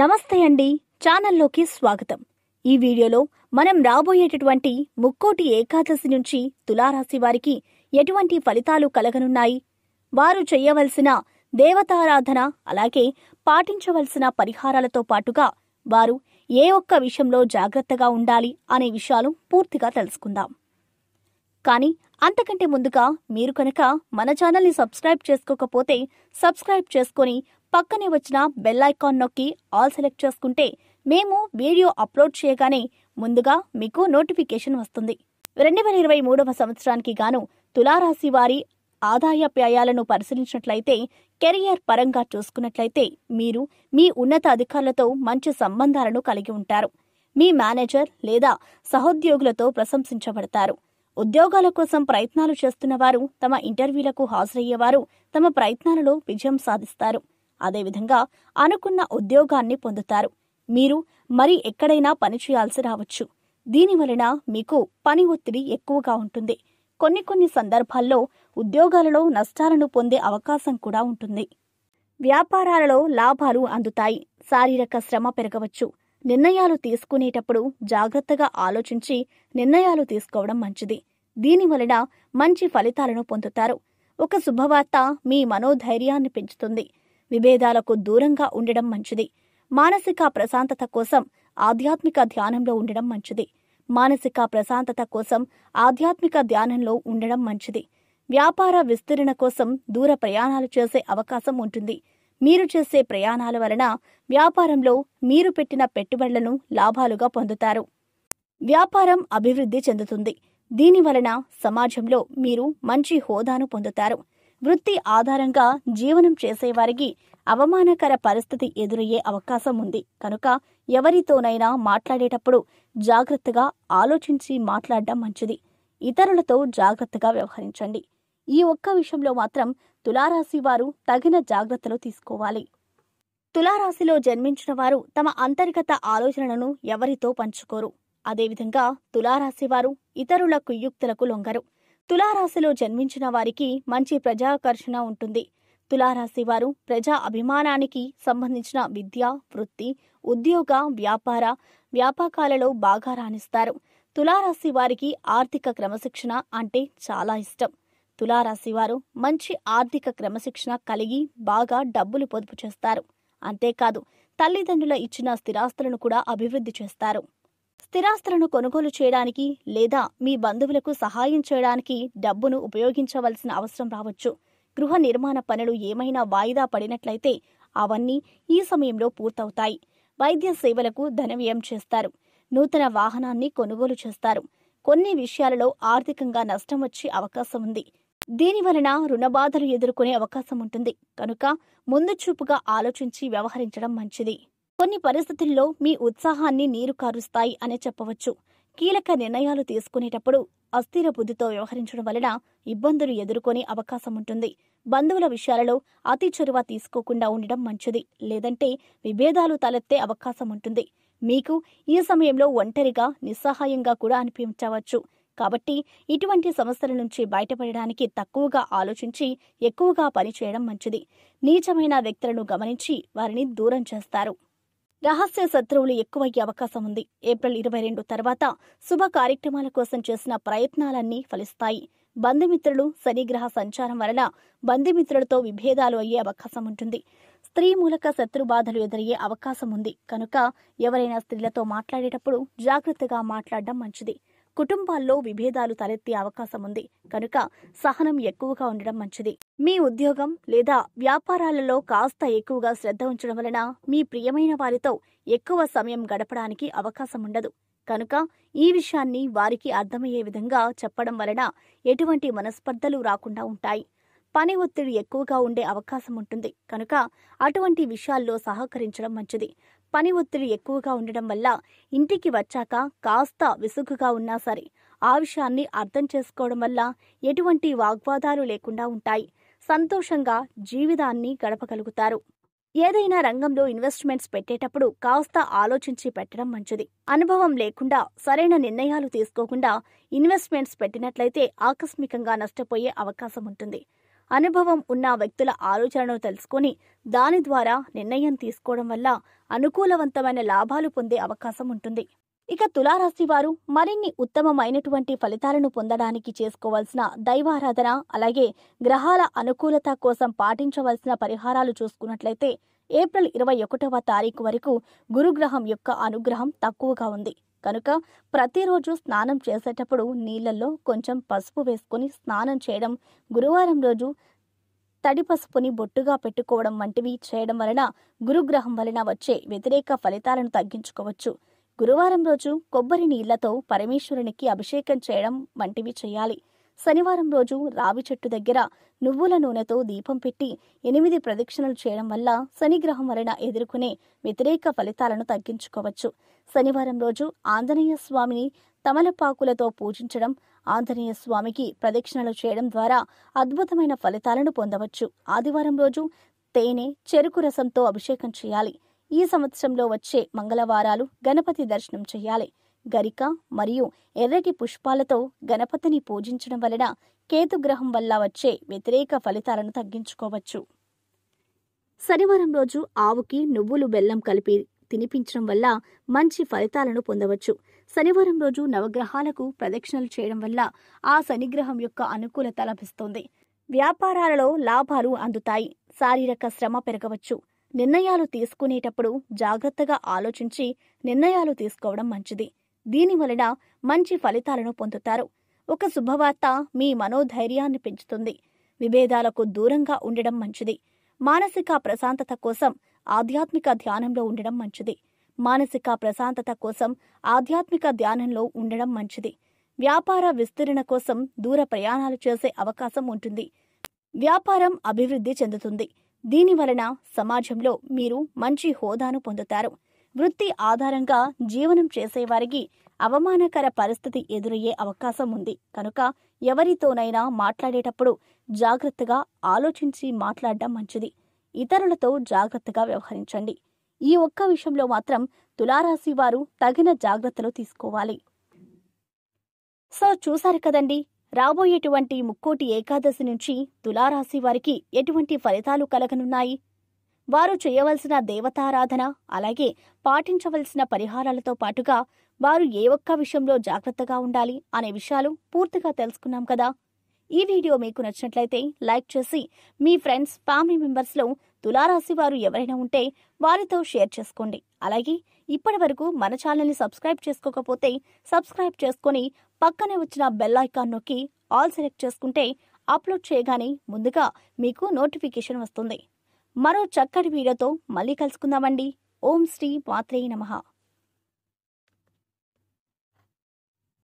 నమస్తే అండి ఛానల్లోకి స్వాగతం ఈ వీడియోలో మనం రాబోయేటటువంటి ముక్కోటి ఏకాదశి నుంచి తులారాశి వారికి ఎటువంటి ఫలితాలు కలగనున్నాయి వారు చేయవలసిన దేవతారాధన అలాగే పాటించవలసిన పరిహారాలతో పాటుగా వారు ఏ ఒక్క విషయంలో జాగ్రత్తగా ఉండాలి అనే విషయాలు పూర్తిగా తెలుసుకుందాం కానీ అంతకంటే ముందుగా మీరు కనుక మన ఛానల్ని సబ్స్క్రైబ్ చేసుకోకపోతే సబ్స్క్రైబ్ చేసుకొని పక్కనే వచ్చిన బెల్ ఐకాన్ నొక్కి ఆల్ సెలెక్ట్ చేసుకుంటే మేము వీడియో అప్లోడ్ చేయగానే ముందుగా మీకు నోటిఫికేషన్ వస్తుంది రెండు వేల ఇరవై మూడవ సంవత్సరానికి గాను తులారాశి వారి ఆదాయ వ్యయాలను పరిశీలించినట్లయితే కెరియర్ పరంగా చూసుకున్నట్లయితే మీరు మీ ఉన్నత అధికారులతో మంచి సంబంధాలను కలిగి ఉంటారు మీ మేనేజర్ లేదా సహోద్యోగులతో ప్రశంసించబడతారు ఉద్యోగాల కోసం ప్రయత్నాలు చేస్తున్నవారు తమ ఇంటర్వ్యూలకు హాజరయ్యేవారు తమ ప్రయత్నాలలో విజయం సాధిస్తారు అదేవిధంగా అనుకున్న ఉద్యోగాన్ని పొందుతారు మీరు మరి ఎక్కడైనా పని చేయాల్సి రావచ్చు దీని వలన మీకు పని ఒత్తిడి ఎక్కువగా ఉంటుంది కొన్ని కొన్ని సందర్భాల్లో ఉద్యోగాలలో నష్టాలను పొందే అవకాశం కూడా ఉంటుంది వ్యాపారాలలో లాభాలు అందుతాయి శారీరక శ్రమ పెరగవచ్చు నిర్ణయాలు తీసుకునేటప్పుడు జాగ్రత్తగా ఆలోచించి నిర్ణయాలు తీసుకోవడం మంచిది దీని వలన మంచి ఫలితాలను పొందుతారు ఒక శుభవార్త మీ మనోధైర్యాన్ని పెంచుతుంది విభేదాలకు దూరంగా ఉండడం మంచిది మానసిక ప్రశాంతత కోసం ఆధ్యాత్మిక ధ్యానంలో ఉండడం మంచిది మానసిక ప్రశాంతత కోసం ఆధ్యాత్మిక ధ్యానంలో ఉండడం మంచిది వ్యాపార విస్తరణ కోసం దూర ప్రయాణాలు చేసే అవకాశం ఉంటుంది మీరు చేసే ప్రయాణాల వలన వ్యాపారంలో మీరు పెట్టిన పెట్టుబడులను లాభాలుగా పొందుతారు వ్యాపారం అభివృద్ధి చెందుతుంది దీని వలన సమాజంలో మీరు మంచి హోదాను పొందుతారు వృత్తి ఆధారంగా జీవనం చేసేవారికి అవమానకర పరిస్థితి ఎదురయ్యే అవకాశం ఉంది కనుక ఎవరితోనైనా మాట్లాడేటప్పుడు జాగ్రత్తగా ఆలోచించి మాట్లాడడం మంచిది ఇతరులతో జాగ్రత్తగా వ్యవహరించండి ఈ ఒక్క విషయంలో మాత్రం తులారాశి వారు తగిన జాగ్రత్తలు తీసుకోవాలి తులారాశిలో జన్మించిన వారు తమ అంతర్గత ఆలోచనలను ఎవరితో పంచుకోరు అదేవిధంగా తులారాశి వారు ఇతరుల కుయ్యుక్తులకు లొంగరు తులారాశిలో జన్మించిన వారికి మంచి ప్రజాకర్షణ ఉంటుంది తులారాశి వారు ప్రజా అభిమానానికి సంబంధించిన విద్య వృత్తి ఉద్యోగ వ్యాపార వ్యాపకాలలో బాగా రాణిస్తారు తులారాశి వారికి ఆర్థిక క్రమశిక్షణ అంటే చాలా ఇష్టం తులారాశి వారు మంచి ఆర్థిక క్రమశిక్షణ కలిగి బాగా డబ్బులు పొదుపు చేస్తారు అంతేకాదు తల్లిదండ్రుల ఇచ్చిన స్థిరాస్తులను కూడా అభివృద్ధి చేస్తారు స్థిరాస్తులను కొనుగోలు చేయడానికి లేదా మీ బంధువులకు సహాయం చేయడానికి డబ్బును ఉపయోగించవలసిన అవసరం రావచ్చు గృహ నిర్మాణ పనులు ఏమైనా వాయిదా పడినట్లయితే అవన్నీ ఈ సమయంలో పూర్తవుతాయి వైద్య సేవలకు ధన వ్యయం చేస్తారు నూతన వాహనాన్ని కొనుగోలు చేస్తారు కొన్ని విషయాలలో ఆర్థికంగా నష్టం వచ్చే అవకాశం ఉంది దీని వలన రుణబాధలు ఎదుర్కొనే అవకాశం ఉంటుంది కనుక ముందు చూపుగా ఆలోచించి వ్యవహరించడం మంచిది కొన్ని పరిస్థితుల్లో మీ ఉత్సాహాన్ని నీరు కారుస్తాయి అనే చెప్పవచ్చు కీలక నిర్ణయాలు తీసుకునేటప్పుడు అస్థిర బుద్ధితో వ్యవహరించడం వలన ఇబ్బందులు ఎదుర్కొనే అవకాశం ఉంటుంది బంధువుల విషయాలలో అతి చొరవ తీసుకోకుండా ఉండడం మంచిది లేదంటే విభేదాలు తలెత్తే అవకాశం ఉంటుంది మీకు ఈ సమయంలో ఒంటరిగా నిస్సహాయంగా కూడా అనిపించవచ్చు కాబట్టి ఇటువంటి సమస్యల నుంచి బయటపడడానికి తక్కువగా ఆలోచించి ఎక్కువగా పనిచేయడం మంచిది నీచమైన వ్యక్తులను గమనించి వారిని దూరం చేస్తారు రహస్య శత్రువులు ఎక్కువయ్యే అవకాశం ఉంది ఏప్రిల్ ఇరవై రెండు తర్వాత శుభ కార్యక్రమాల కోసం చేసిన ప్రయత్నాలన్నీ ఫలిస్తాయి బంధుమిత్రులు శనిగ్రహ సంచారం వలన బంధుమిత్రులతో విభేదాలు అయ్యే అవకాశం ఉంటుంది స్త్రీ మూలక శత్రు బాధలు ఎదురయ్యే అవకాశం ఉంది కనుక ఎవరైనా స్త్రీలతో మాట్లాడేటప్పుడు జాగ్రత్తగా మాట్లాడడం మంచిది కుటుంబాల్లో విభేదాలు తలెత్తే అవకాశం ఉంది కనుక సహనం ఎక్కువగా ఉండడం మంచిది మీ ఉద్యోగం లేదా వ్యాపారాలలో కాస్త ఎక్కువగా శ్రద్ధ ఉంచడం వలన మీ ప్రియమైన వారితో ఎక్కువ సమయం గడపడానికి అవకాశం ఉండదు కనుక ఈ విషయాన్ని వారికి అర్థమయ్యే విధంగా చెప్పడం వలన ఎటువంటి మనస్పర్ధలు రాకుండా ఉంటాయి పని ఒత్తిడి ఎక్కువగా ఉండే అవకాశం ఉంటుంది కనుక అటువంటి విషయాల్లో సహకరించడం మంచిది పని ఒత్తిడి ఎక్కువగా ఉండడం వల్ల ఇంటికి వచ్చాక కాస్త విసుగుగా ఉన్నా సరే ఆ విషయాన్ని అర్థం చేసుకోవడం వల్ల ఎటువంటి వాగ్వాదాలు లేకుండా ఉంటాయి సంతోషంగా జీవితాన్ని గడపగలుగుతారు ఏదైనా రంగంలో ఇన్వెస్ట్మెంట్స్ పెట్టేటప్పుడు కాస్త ఆలోచించి పెట్టడం మంచిది అనుభవం లేకుండా సరైన నిర్ణయాలు తీసుకోకుండా ఇన్వెస్ట్మెంట్స్ పెట్టినట్లయితే ఆకస్మికంగా నష్టపోయే అవకాశం ఉంటుంది అనుభవం ఉన్న వ్యక్తుల ఆలోచనను తెలుసుకొని దాని ద్వారా నిర్ణయం తీసుకోవడం వల్ల అనుకూలవంతమైన లాభాలు పొందే అవకాశం ఉంటుంది ఇక తులారాశి వారు మరిన్ని ఉత్తమమైనటువంటి ఫలితాలను పొందడానికి చేసుకోవాల్సిన దైవారాధన అలాగే గ్రహాల అనుకూలత కోసం పాటించవలసిన పరిహారాలు చూసుకున్నట్లయితే ఏప్రిల్ ఇరవై ఒకటవ తారీఖు వరకు గురుగ్రహం యొక్క అనుగ్రహం తక్కువగా ఉంది కనుక ప్రతిరోజు స్నానం చేసేటప్పుడు నీళ్ళల్లో కొంచెం పసుపు వేసుకొని స్నానం చేయడం గురువారం రోజు తడి పసుపుని బొట్టుగా పెట్టుకోవడం వంటివి చేయడం వలన గురుగ్రహం వలన వచ్చే వ్యతిరేక ఫలితాలను తగ్గించుకోవచ్చు గురువారం రోజు కొబ్బరి నీళ్లతో పరమేశ్వరునికి అభిషేకం చేయడం వంటివి చేయాలి శనివారం రోజు రావి చెట్టు దగ్గర నువ్వుల నూనెతో దీపం పెట్టి ఎనిమిది ప్రదక్షిణలు చేయడం వల్ల శనిగ్రహం వలన ఎదుర్కొనే వ్యతిరేక ఫలితాలను తగ్గించుకోవచ్చు శనివారం రోజు ఆంజనేయ స్వామిని తమలపాకులతో పూజించడం ఆంజనేయ స్వామికి ప్రదక్షిణలు చేయడం ద్వారా అద్భుతమైన ఫలితాలను పొందవచ్చు ఆదివారం రోజు తేనె చెరుకు రసంతో అభిషేకం చేయాలి ఈ సంవత్సరంలో వచ్చే మంగళవారాలు గణపతి దర్శనం చేయాలి గరిక మరియు ఎర్రటి పుష్పాలతో గణపతిని పూజించడం వలన కేతుగ్రహం వల్ల వచ్చే వ్యతిరేక ఫలితాలను తగ్గించుకోవచ్చు శనివారం రోజు ఆవుకి నువ్వులు బెల్లం కలిపి తినిపించడం వల్ల మంచి ఫలితాలను పొందవచ్చు శనివారం రోజు నవగ్రహాలకు ప్రదక్షిణలు చేయడం వల్ల ఆ శనిగ్రహం యొక్క అనుకూలత లభిస్తుంది వ్యాపారాలలో లాభాలు అందుతాయి శారీరక శ్రమ పెరగవచ్చు నిర్ణయాలు తీసుకునేటప్పుడు జాగ్రత్తగా ఆలోచించి నిర్ణయాలు తీసుకోవడం మంచిది దీనివలన మంచి ఫలితాలను పొందుతారు ఒక శుభవార్త మీ మనోధైర్యాన్ని పెంచుతుంది విభేదాలకు దూరంగా ఉండడం మంచిది మానసిక ప్రశాంతత కోసం ఆధ్యాత్మిక ధ్యానంలో ఉండడం మంచిది మానసిక ప్రశాంతత కోసం ఆధ్యాత్మిక ధ్యానంలో ఉండడం మంచిది వ్యాపార విస్తరణ కోసం దూర ప్రయాణాలు చేసే అవకాశం ఉంటుంది వ్యాపారం అభివృద్ధి చెందుతుంది దీనివలన సమాజంలో మీరు మంచి హోదాను పొందుతారు వృత్తి ఆధారంగా జీవనం చేసేవారికి అవమానకర పరిస్థితి ఎదురయ్యే అవకాశం ఉంది కనుక ఎవరితోనైనా మాట్లాడేటప్పుడు జాగ్రత్తగా ఆలోచించి మాట్లాడడం మంచిది ఇతరులతో జాగ్రత్తగా వ్యవహరించండి ఈ ఒక్క విషయంలో మాత్రం తులారాశి వారు తగిన జాగ్రత్తలు తీసుకోవాలి సో చూశారు కదండి రాబోయేటువంటి ముక్కోటి ఏకాదశి నుంచి తులారాశి వారికి ఎటువంటి ఫలితాలు కలగనున్నాయి వారు చేయవలసిన దేవతారాధన అలాగే పాటించవలసిన పరిహారాలతో పాటుగా వారు ఏ ఒక్క విషయంలో జాగ్రత్తగా ఉండాలి అనే విషయాలు పూర్తిగా తెలుసుకున్నాం కదా ఈ వీడియో మీకు నచ్చినట్లయితే లైక్ చేసి మీ ఫ్రెండ్స్ ఫ్యామిలీ మెంబర్స్లో తులారాశి వారు ఎవరైనా ఉంటే వారితో షేర్ చేసుకోండి అలాగే ఇప్పటి వరకు మన ఛానల్ని సబ్స్క్రైబ్ చేసుకోకపోతే సబ్స్క్రైబ్ చేసుకుని పక్కనే వచ్చిన బెల్ ఐకాన్ నొక్కి ఆల్ సెలెక్ట్ చేసుకుంటే అప్లోడ్ చేయగానే ముందుగా మీకు నోటిఫికేషన్ వస్తుంది మరో చక్కటి వీడియోతో మళ్ళీ కలుసుకుందామండి ఓం శ్రీ పాత్రేయ నమః